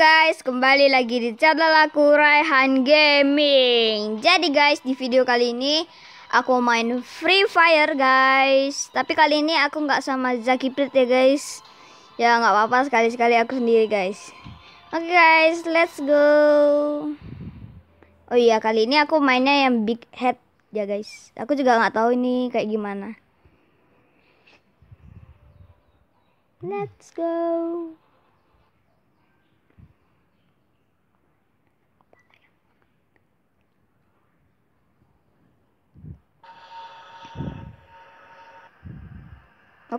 guys, kembali lagi di channel aku Raihan Gaming Jadi guys, di video kali ini aku main Free Fire guys Tapi kali ini aku nggak sama Zaki Prit ya guys Ya nggak apa-apa, sekali-sekali aku sendiri guys Oke okay, guys, let's go Oh iya, kali ini aku mainnya yang Big Head ya guys Aku juga nggak tahu ini kayak gimana Let's go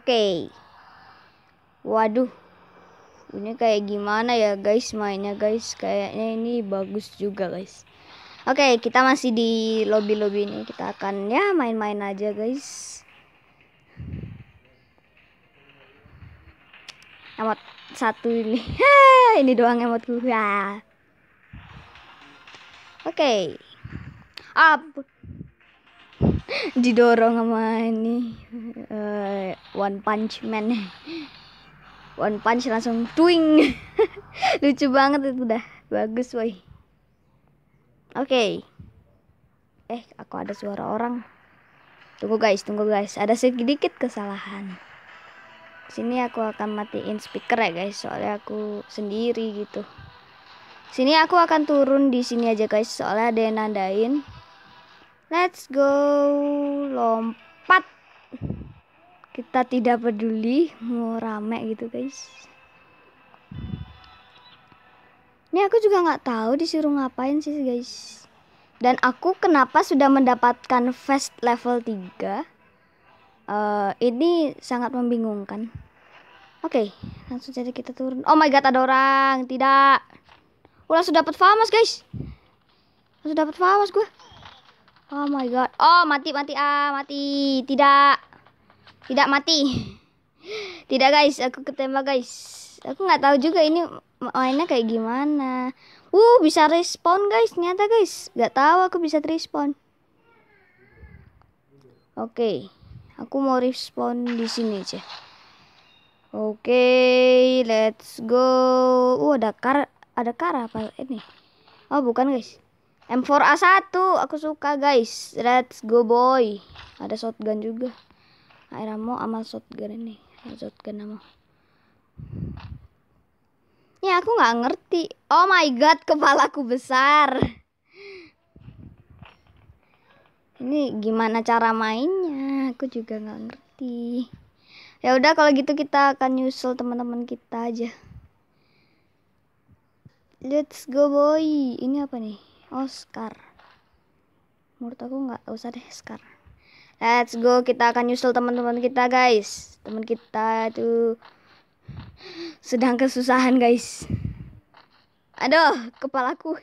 Oke. Okay. Waduh. Ini kayak gimana ya guys mainnya guys. Kayaknya ini bagus juga guys. Oke, okay, kita masih di lobby-lobby ini. Kita akan ya main-main aja guys. Emot satu ini. ini doang emotku. Ya. Oke. Okay. Up didorong sama ini uh, One Punch Man One Punch langsung twing lucu banget itu dah bagus woi oke okay. eh aku ada suara orang tunggu guys tunggu guys ada sedikit kesalahan sini aku akan matiin speaker ya guys soalnya aku sendiri gitu sini aku akan turun di sini aja guys soalnya ada yang nandain Let's go lompat. Kita tidak peduli mau rame gitu, guys. Ini aku juga nggak tahu disuruh ngapain sih, guys. Dan aku kenapa sudah mendapatkan fast level 3? Uh, eh, ini sangat membingungkan. Oke, okay, langsung jadi kita turun. Oh my god, ada orang. Tidak. Udah sudah dapat famas, guys. Langsung dapat famas gue. Oh my god. Oh, mati mati ah, mati. Tidak. Tidak mati. Tidak guys, aku ketembak guys. Aku nggak tahu juga ini mainnya kayak gimana. Uh, bisa respawn guys, nyata guys. Gak tahu aku bisa respawn. Oke. Okay. Aku mau respawn di sini aja. Oke, okay, let's go. Uh, ada kar ada kar apa ini? Oh, bukan guys. M4A1 aku suka guys. Let's go boy. Ada shotgun juga. Air mau sama shotgun ini. Shotgun ammo. Ya aku gak ngerti. Oh my god, kepalaku besar. Ini gimana cara mainnya? Aku juga gak ngerti. Ya udah kalau gitu kita akan nyusul teman-teman kita aja. Let's go boy. Ini apa nih? Oscar menurut aku nggak usah deh Oscar let's go kita akan nyusul teman-teman kita guys teman kita itu sedang kesusahan guys aduh kepalaku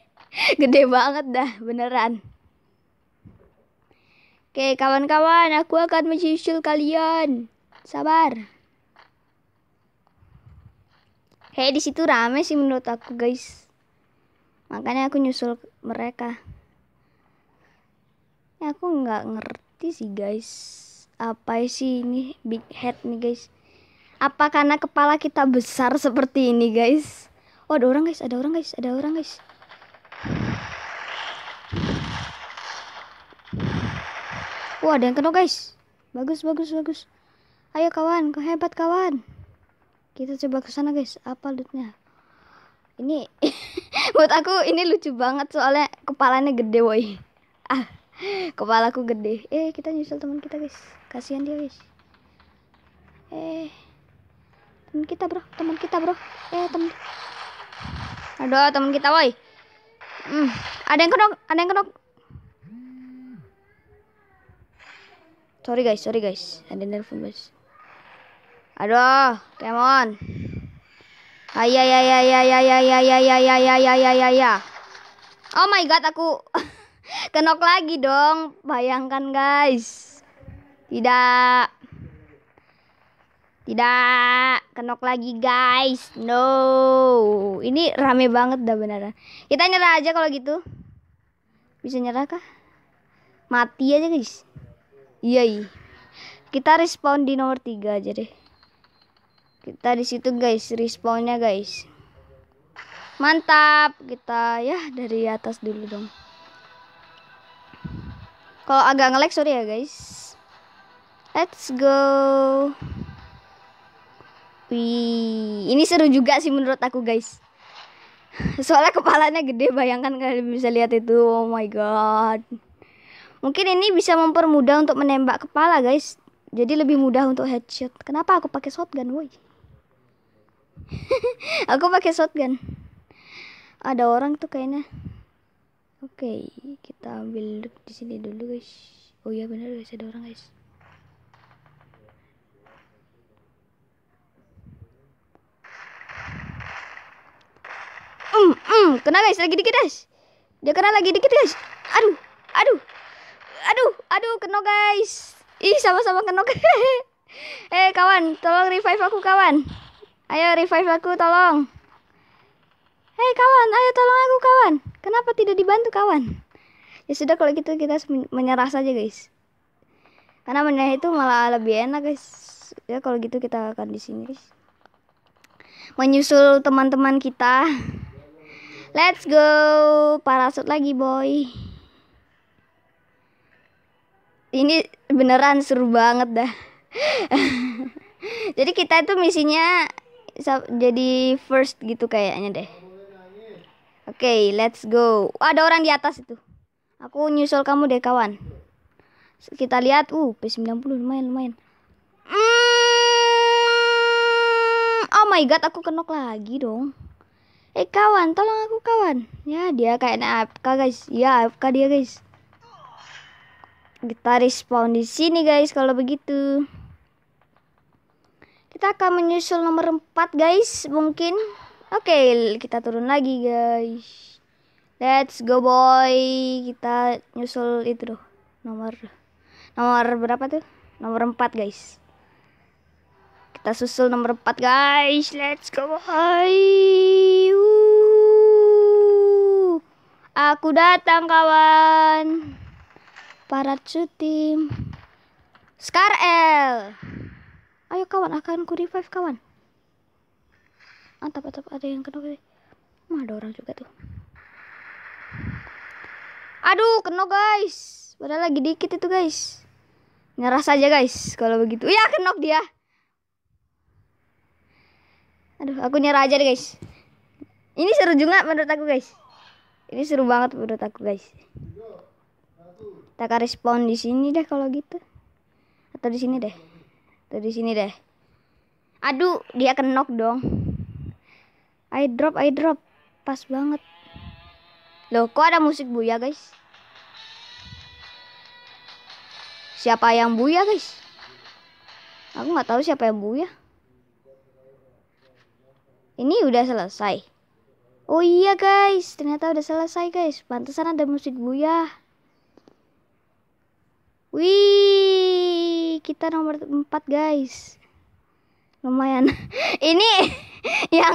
gede banget dah beneran Oke, kawan-kawan, aku akan menyusul kalian. Sabar. Kayak di situ rame sih menurut aku, guys makanya aku nyusul mereka ya, aku nggak ngerti sih guys apa sih ini big head nih guys apa karena kepala kita besar seperti ini guys oh ada orang guys ada orang guys ada orang guys Wah, ada yang kena, guys. Bagus, bagus, bagus. Ayo kawan, kehebat hebat kawan. Kita coba ke sana, guys. Apa lootnya? Ini buat aku ini lucu banget soalnya kepalanya gede woi ah kepalaku gede eh kita nyusul teman kita guys kasihan dia guys eh teman kita bro teman kita bro eh teman aduh teman kita woi hmm, ada yang kenok ada yang kenok sorry guys sorry guys ada yang nelfon guys aduh come on Ay ay ay ay ay ay ay ay ay ay ay Oh my god aku kenok lagi dong. Bayangkan guys. Tidak. Tidak kenok lagi guys. No. Ini rame banget dah beneran. Kita nyerah aja kalau gitu. Bisa nyerah kah? Mati aja guys. Iya. Kita respawn di nomor 3 aja deh kita di situ guys responnya guys mantap kita ya dari atas dulu dong kalau agak ngelag sorry ya guys let's go Wih, ini seru juga sih menurut aku guys. Soalnya kepalanya gede, bayangkan kalian bisa lihat itu. Oh my god. Mungkin ini bisa mempermudah untuk menembak kepala guys. Jadi lebih mudah untuk headshot. Kenapa aku pakai shotgun, woi? aku pakai shotgun ada orang tuh kayaknya oke okay, kita ambil di sini dulu guys oh iya bener guys ada orang guys mm, mm, kena guys lagi dikit guys dia kena lagi dikit guys aduh aduh aduh aduh kena guys ih sama-sama kena eh eh kawan tolong revive aku kawan Ayo revive aku tolong. Hei kawan, ayo tolong aku kawan. Kenapa tidak dibantu kawan? Ya sudah kalau gitu kita menyerah saja guys. Karena menyerah itu malah lebih enak guys. Ya kalau gitu kita akan di sini guys. Menyusul teman-teman kita. Let's go parasut lagi boy. Ini beneran seru banget dah. Jadi kita itu misinya jadi first gitu kayaknya deh. Oke, okay, let's go. Oh, ada orang di atas itu. Aku nyusul kamu deh kawan. Kita lihat, uh, P90 lumayan lumayan. Mm, oh my god, aku kenok lagi dong. Eh kawan, tolong aku kawan. Ya dia kayaknya AFK guys. Ya AFK dia guys. Kita respawn di sini guys kalau begitu. Kita akan menyusul nomor 4 guys, mungkin. Oke, okay, kita turun lagi guys. Let's go boy. Kita nyusul itu tuh. Nomor nomor berapa tuh? Nomor 4 guys. Kita susul nomor 4 guys. Let's go boy. Aku datang kawan. Para cutim. Scar L. Ayo kawan, akan ku revive kawan. Mantap, mantap. Ada yang kena Mah hmm, ada orang juga tuh. Aduh, kena guys. Padahal lagi dikit itu guys. Nyerah saja guys kalau begitu. Ya, kena dia. Aduh, aku nyerah aja deh guys. Ini seru juga menurut aku guys. Ini seru banget menurut aku guys. tak akan di sini deh kalau gitu. Atau di sini deh. Dari sini deh. Aduh, dia akan kenok dong. I drop, I drop. Pas banget. Loh, kok ada musik buya, guys? Siapa yang buya, guys? Aku nggak tahu siapa yang buya. Ini udah selesai. Oh iya guys, ternyata udah selesai guys. Pantesan ada musik buya. Wih kita nomor 4 guys lumayan ini yang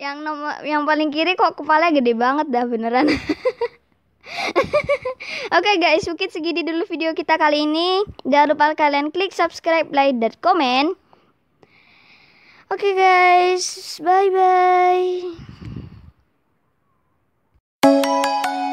yang nomor yang paling kiri kok kepala gede banget dah beneran Oke okay guys, mungkin segini dulu video kita kali ini. Jangan lupa kalian klik subscribe, like, dan komen. Oke okay guys, bye-bye.